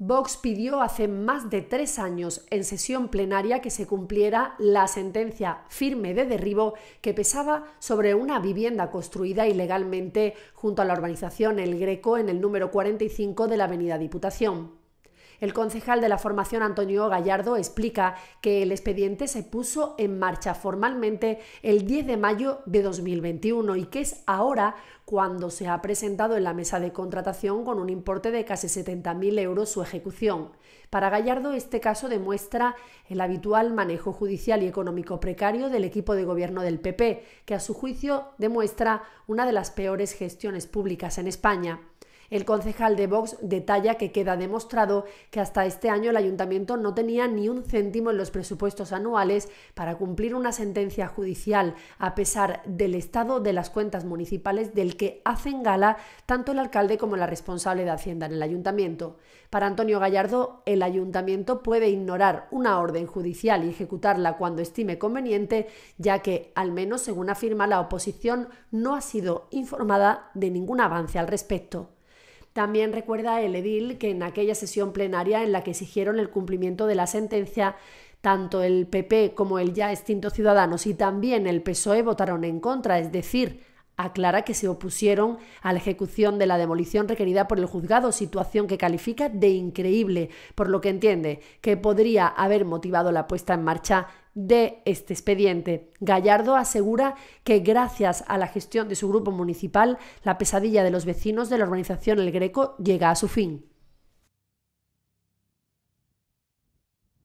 Vox pidió hace más de tres años en sesión plenaria que se cumpliera la sentencia firme de derribo que pesaba sobre una vivienda construida ilegalmente junto a la urbanización El Greco en el número 45 de la Avenida Diputación. El concejal de la formación Antonio Gallardo explica que el expediente se puso en marcha formalmente el 10 de mayo de 2021 y que es ahora cuando se ha presentado en la mesa de contratación con un importe de casi 70.000 euros su ejecución. Para Gallardo, este caso demuestra el habitual manejo judicial y económico precario del equipo de gobierno del PP, que a su juicio demuestra una de las peores gestiones públicas en España. El concejal de Vox detalla que queda demostrado que hasta este año el ayuntamiento no tenía ni un céntimo en los presupuestos anuales para cumplir una sentencia judicial, a pesar del estado de las cuentas municipales del que hacen gala tanto el alcalde como la responsable de Hacienda en el ayuntamiento. Para Antonio Gallardo, el ayuntamiento puede ignorar una orden judicial y ejecutarla cuando estime conveniente, ya que, al menos según afirma la oposición, no ha sido informada de ningún avance al respecto. También recuerda el edil que en aquella sesión plenaria en la que exigieron el cumplimiento de la sentencia, tanto el PP como el ya extinto Ciudadanos y también el PSOE votaron en contra, es decir, Aclara que se opusieron a la ejecución de la demolición requerida por el juzgado, situación que califica de increíble, por lo que entiende que podría haber motivado la puesta en marcha de este expediente. Gallardo asegura que gracias a la gestión de su grupo municipal, la pesadilla de los vecinos de la organización El Greco llega a su fin.